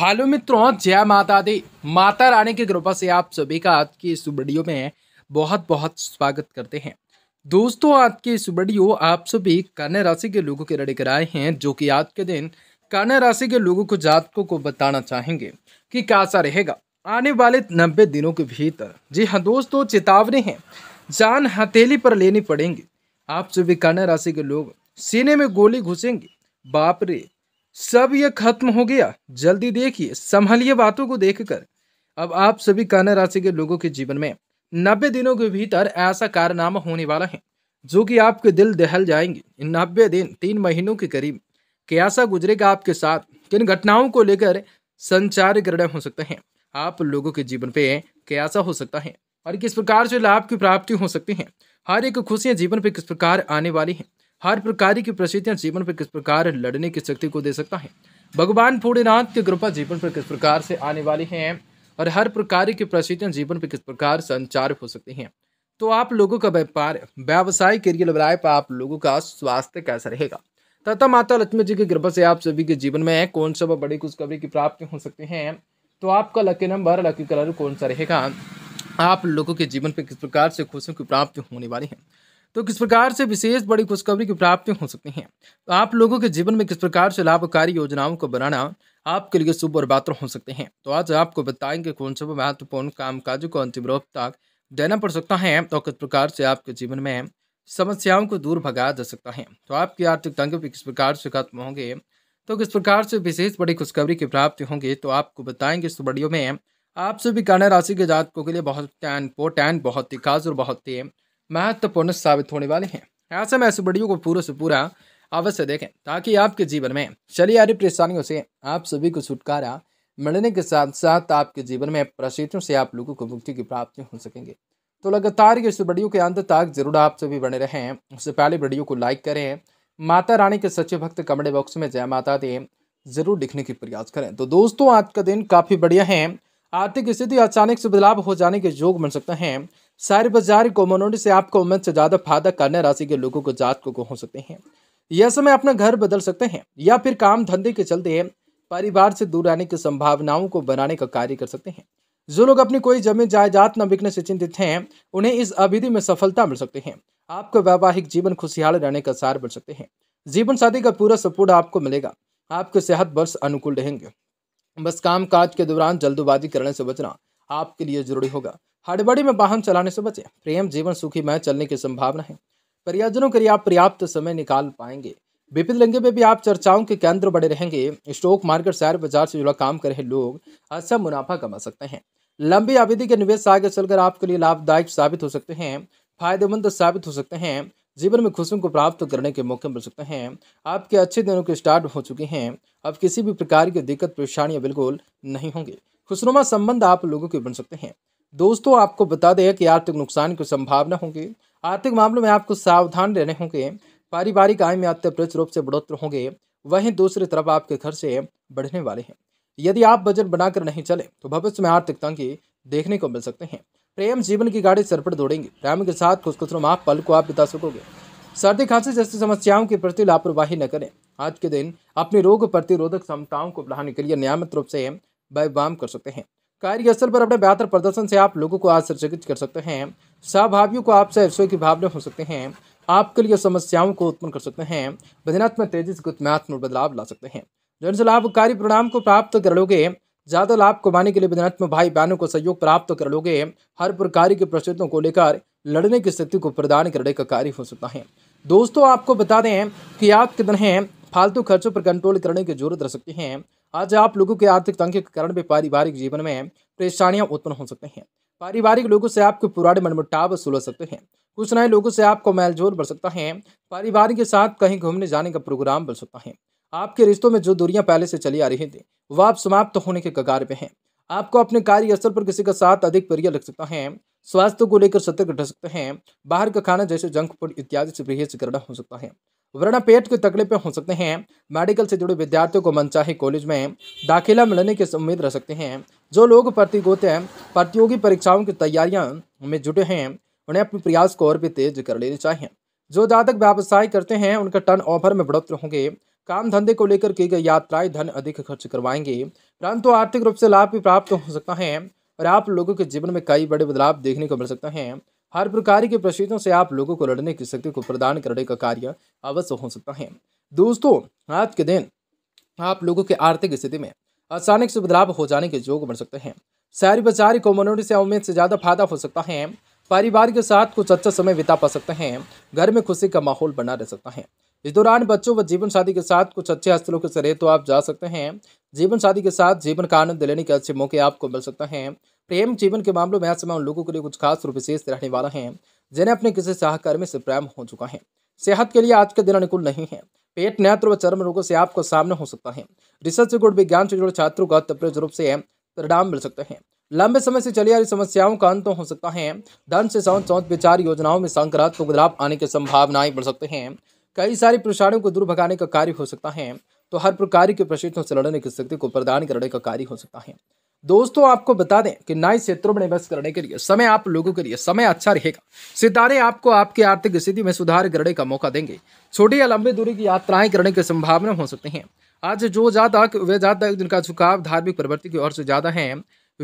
hello मित्रों जय माता दी माता रानी की कृपा से आप सभी का आज की इस वीडियो में बहुत बहुत स्वागत करते हैं दोस्तों आज की इस वीडियो आप सभी कन्या राशि के लोगों के रेड कराए हैं जो कि आज के दिन कन्या राशि के लोगों को जातकों को बताना चाहेंगे कि कैसा रहेगा आने वाले नब्बे दिनों के भीतर जी हाँ दोस्तों चेतावनी है जान हथेली पर लेनी पड़ेंगी आप सभी कन्या राशि के लोग सीने में गोली घुसेंगे बाप रे सब यह खत्म हो गया जल्दी देखिए संभालिए बातों को देखकर अब आप सभी कन्या राशि के लोगों के जीवन में नब्बे दिनों के भीतर ऐसा कारनामा होने वाला है जो कि आपके दिल दहल जाएंगे इन नब्बे दिन तीन महीनों के करीब कैसा गुजरेगा आपके साथ किन घटनाओं को लेकर संचार ग्रहण हो सकते हैं आप लोगों के जीवन पे कैसा हो सकता है और किस प्रकार से लाभ की प्राप्ति हो सकती है हर एक खुशियाँ जीवन पे किस प्रकार आने वाली हैं हर प्रकार की परिस्थितियां जीवन पर किस प्रकार लड़ने की शक्ति को दे सकता है भगवान भोलेनाथ की कृपा जीवन पर किस प्रकार से आने वाली है और हर प्रकार की परिस्थितियां जीवन पर किस प्रकार संचार हो सकती हैं तो आप लोगों का व्यापार व्यवसाय करियर पर आप लोगों का स्वास्थ्य कैसा रहेगा तथा माता लक्ष्मी जी की कृपा से आप सभी के जीवन में कौन सा बड़ी खुशखबरी की प्राप्ति हो सकती है तो आपका लकी नंबर लकी कलर कौन सा रहेगा आप लोगों के जीवन पर किस प्रकार से खुशियों की प्राप्ति होने वाली है तो किस प्रकार से विशेष बड़ी खुशखबरी की प्राप्ति हो सकती है तो आप लोगों के जीवन में किस प्रकार से लाभकारी योजनाओं को बनाना आपके लिए शुभ और बात्र हो सकते हैं तो आज आपको बताएंगे कौन से महत्वपूर्ण कामकाजों को अंतिम रूप तक देना पड़ सकता है तो किस प्रकार से आपके जीवन में समस्याओं को दूर भगाया जा सकता है तो आपकी आर्थिक तंग भी किस प्रकार से खत्म होंगे तो किस प्रकार से विशेष बड़ी खुशखबरी की प्राप्ति होंगी तो आपको बताएंगे इस वीडियो में आप सभी कन्या राशि के जातकों के लिए बहुत इंपोर्टेंट बहुत ही खास और बहुत ही महत्वपूर्ण साबित होने वाले हैं ऐसे में इस वीडियो को पूरा से पूरा अवश्य देखें ताकि आपके जीवन में चली आ रही परेशानियों से आप सभी को छुटकारा मिलने के साथ साथ आपके जीवन में प्रशिक्षण से आप लोगों को मुक्ति की प्राप्ति हो सकेंगे तो लगातार इस वीडियो के अंत तक जरूर आप सभी बने रहें उससे पहले वीडियो को लाइक करें माता रानी के सच्चे भक्त कमेंट बॉक्स में जय माता दे जरूर लिखने की प्रयास करें तो दोस्तों आज का दिन काफ़ी बढ़िया है आर्थिक स्थिति अचानक से बदलाव हो जाने के योग बन सकते हैं सारे बाजार को मनोनी से आपको उम्मीद से ज़्यादा फायदा करने राशि के लोगों को जात को हो सकते हैं यह समय अपना घर बदल सकते हैं या फिर काम धंधे के चलते परिवार से दूर रहने की संभावनाओं को बनाने का कार्य कर सकते हैं जो लोग अपनी कोई जमीन जायदाद न बिकने से चिंतित हैं उन्हें इस अविधि में सफलता मिल सकती है आपका वैवाहिक जीवन खुशहाल रहने का सार बन सकते हैं जीवन साथी का पूरा सपोर्ट आपको मिलेगा आपके सेहत वर्ष अनुकूल रहेंगे बस काम काज के दौरान जल्दबाजी करने से बचना आपके लिए जरूरी होगा हड़बड़ी में वाहन चलाने से बचें प्रेम जीवन सुखीमय चलने की संभावना है परियोजनों के लिए आप पर्याप्त समय निकाल पाएंगे विपिन लंगे में भी आप चर्चाओं के केंद्र बड़े रहेंगे स्टॉक मार्केट शेयर बाजार से जुड़ा काम कर रहे लोग अच्छा मुनाफा कमा सकते हैं लंबी अवधि के निवेश आगे चलकर आपके लिए लाभदायक साबित हो सकते हैं फायदेमंद साबित हो सकते हैं जीवन में खुशियों को प्राप्त करने के मौके मिल सकते हैं आपके अच्छे दिनों के स्टार्ट हो चुके हैं अब किसी भी प्रकार की दिक्कत परेशानियां बिल्कुल नहीं होंगी खुशनुमा संबंध आप लोगों के बन सकते हैं दोस्तों आपको बता दें कि आर्थिक नुकसान की संभावना होंगी आर्थिक मामलों में आपको सावधान रहने होंगे पारिवारिक आय में अत्यप्रच रूप से बढ़ोतर होंगे वहीं दूसरी तरफ आपके खर्चे बढ़ने वाले हैं यदि आप बजट बनाकर नहीं चले तो भविष्य में आर्थिक तंगी देखने को मिल सकते हैं प्रेम जीवन की गाड़ी सरपट दौड़ेंगे दौड़ेंगी प्रेम के साथ खुशखुशनुमा पल को आप बिता सकोगे सर्दी खांसी जैसी समस्याओं के प्रति लापरवाही न करें आज के दिन अपनी रोग प्रतिरोधक क्षमताओं को बढ़ाने के लिए नियमित रूप से व्यायाम कर सकते हैं कार्यस्थल पर अपने बेहतर प्रदर्शन से आप लोगों को आश्चर्यचकित कर सकते हैं सहभावियों को आपसे अवसर की भावना हो सकते हैं आपके लिए समस्याओं को उत्पन्न कर सकते हैं वजनात्मक तेजी से गुत्मात्मक बदलाव ला सकते हैं जन से लाभकारी परिणाम को प्राप्त कर लोगे ज़्यादा लाभ कमाने के लिए वजनात्मक भाई बहनों को सहयोग प्राप्त कर लोगे हर प्रकार के प्रश्नों को लेकर लड़ने की स्थिति को प्रदान करने का कार्य हो सकता है दोस्तों आपको बता दें कि आप कितने फालतू खर्चों पर कंट्रोल करने की जरूरत रह सकती है आज आप लोगों के आर्थिक तंग के कारण भी पारिवारिक जीवन में परेशानियां उत्पन्न हो सकती हैं पारिवारिक लोगों से आपके पुराने मनमुटाव सुलझ सकते हैं कुछ नए लोगों से आपको मेलजोल बढ़ सकता है पारिवारिक के साथ कहीं घूमने जाने का प्रोग्राम बन सकता है आपके रिश्तों में जो दूरियां पहले से चली आ रही थी वह आप समाप्त होने के कगार पे हैं आपको अपने कार्यस्थल पर किसी का साथ अधिक प्रिय लग सकता है स्वास्थ्य को लेकर सतर्क रह सकते हैं बाहर का खाना जैसे जंक फूड इत्यादि से परहेज करना हो सकता है वरना पेट की तकलीफें हो सकते हैं मेडिकल से जुड़े विद्यार्थियों को मनचाहे कॉलेज में दाखिला मिलने की उम्मीद रह सकते हैं जो लोग प्रतियोगिता प्रतियोगी परीक्षाओं की तैयारियां में जुटे हैं उन्हें अपने प्रयास को और भी तेज कर लेने चाहिए जो जातक व्यवसाय करते हैं उनका टर्न ओवर में बढ़ोतर होंगे काम धंधे को लेकर की गई यात्राएं धन अधिक खर्च करवाएंगे परंतु आर्थिक रूप से लाभ भी प्राप्त हो सकता है और आप लोगों के जीवन में कई बड़े बदलाव देखने को मिल सकते हैं हर प्रकार के प्रसिद्धों से आप लोगों को लड़ने की शक्ति को प्रदान करने का कार्य अवश्य हो सकता है दोस्तों आज के दिन आप लोगों के आर्थिक स्थिति में अचानक से बदलाव हो जाने के योग बन सकते हैं शहरी बाजार को मनोरंजन से उम्मीद से ज़्यादा फायदा हो सकता है परिवार के साथ कुछ अच्छा समय बिता पा सकते हैं घर में खुशी का माहौल बना रह सकता है इस दौरान बच्चों व जीवन शादी के साथ कुछ अच्छे स्थलों के सरे तो आप जा सकते हैं जीवन शादी के साथ जीवन का आनंद लेने के अच्छे मौके आपको मिल सकते हैं प्रेम जीवन के मामलों में आज समय उन लोगों के लिए कुछ खास और विशेष रहने वाला है जिन्हें अपने किसी सहकर्मी से प्रेम हो चुका है सेहत के लिए आज के दिन अनुकूल नहीं है पेट नेत्र व चर्म रोगों से आपको सामना हो सकता है रिसर्च से गुण विज्ञान से जुड़े छात्रों का तप्रज रूप से परिणाम मिल सकते हैं लंबे समय से चली आ रही समस्याओं का अंत हो सकता है धन से सौ सौंत विचार योजनाओं में संक्रांत को बदलाव आने की संभावनाएं बढ़ सकते हैं कई सारी परेशानियों को दूर भगाने का कार्य हो सकता है तो हर प्रकार के प्रशिक्षण से लड़ने की शक्ति को प्रदान करने का कार्य हो सकता है दोस्तों आपको बता दें कि नए क्षेत्रों में निवेश करने के लिए समय आप लोगों के लिए समय अच्छा रहेगा सितारे आपको आपकी आर्थिक स्थिति में सुधार करने का मौका देंगे छोटी या लंबी दूरी की यात्राएं करने की संभावना हो सकती है आज जो जातक वे जातक जिनका झुकाव धार्मिक प्रवृत्ति की ओर से ज्यादा है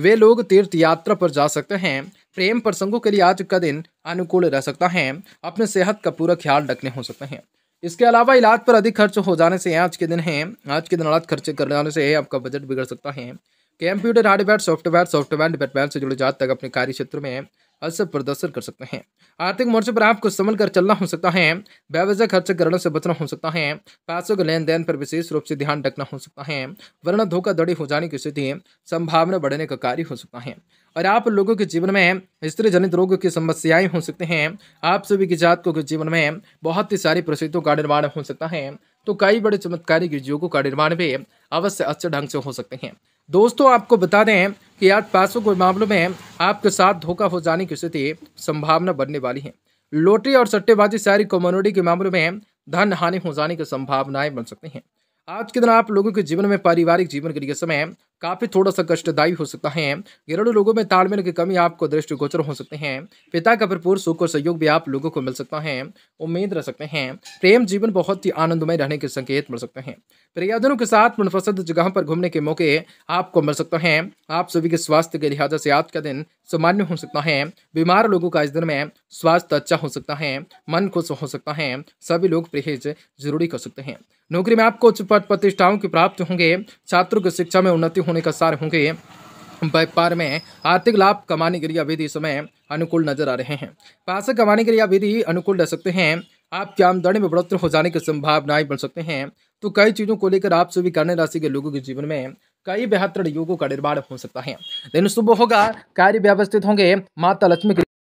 वे लोग तीर्थ यात्रा पर जा सकते हैं प्रेम प्रसंगों के लिए आज का दिन अनुकूल रह सकता है अपने सेहत का पूरा ख्याल रखने हो सकते हैं इसके अलावा इलाज पर अधिक खर्च हो जाने से आज के दिन है आज के दिन अलग खर्च कर जाने से आपका बजट बिगड़ सकता है computer hardware software software department से जुड़े जात तक अपने कार्य क्षेत्र में असर प्रदर्शन कर सकते हैं आर्थिक मोर्चे पर आपको संभल कर चलना हो सकता है व्यवसाय खर्च करने से बचना हो सकता है पैसों के लेन देन पर विशेष रूप से ध्यान रखना हो सकता है वरना धोखाधड़ी हो जाने की स्थिति संभावना बढ़ने का कार्य हो सकता है और आप लोगों के जीवन में स्त्री जनित रोग की समस्याएं हो सकते हैं आप सभी की जात को जीवन में बहुत ही सारी परिस्थितियों का निर्माण हो सकता है तो कई बड़े चमत्कारी उद्योगों का निर्माण भी अवश्य अच्छे ढंग से हो सकते हैं दोस्तों आपको बता दें कि आज पैसों के मामलों में आपके साथ धोखा हो जाने की स्थिति संभावना बनने वाली है लोटरी और सट्टेबाजी सारी कॉमोनोडी के मामलों में धन हानि हो जाने की संभावनाएं बन सकती हैं आज के दिन आप लोगों के जीवन में पारिवारिक जीवन के लिए समय काफ़ी थोड़ा सा कष्टदायी हो सकता है घरेलू लोगों में तालमेल की कमी आपको दृष्टिगोचर हो सकते हैं पिता का भरपूर सुख और सहयोग भी आप लोगों को मिल सकता है उम्मीद रह सकते हैं प्रेम जीवन बहुत ही आनंदमय रहने के संकेत मिल सकते हैं प्रियजनों के साथ मनपसंद जगह पर घूमने के मौके आपको मिल सकते हैं आप सभी के स्वास्थ्य के लिहाजा से आज का दिन सामान्य हो सकता है बीमार लोगों का इस दिन में स्वास्थ्य अच्छा हो सकता है मन खुश हो सकता है सभी लोग परहेज जरूरी कर सकते हैं नौकरी में आपको उच्च पद प्रतिष्ठाओं की प्राप्ति होंगे छात्रों की शिक्षा में उन्नति होने का सार होंगे व्यापार में आर्थिक लाभ कमाने के लिए अवधि समय अनुकूल नजर आ रहे हैं पैसे कमाने के लिए विधि अनुकूल रह सकते हैं आपकी आमदनी में बढ़ोतरी हो जाने की संभावनाएं बन सकते हैं तो कई चीज़ों को लेकर आप सभी कन्या राशि के लोगों के जीवन में कई बेहतर योगों का निर्माण हो सकता है दिन शुभ होगा कार्य व्यवस्थित होंगे माता लक्ष्मी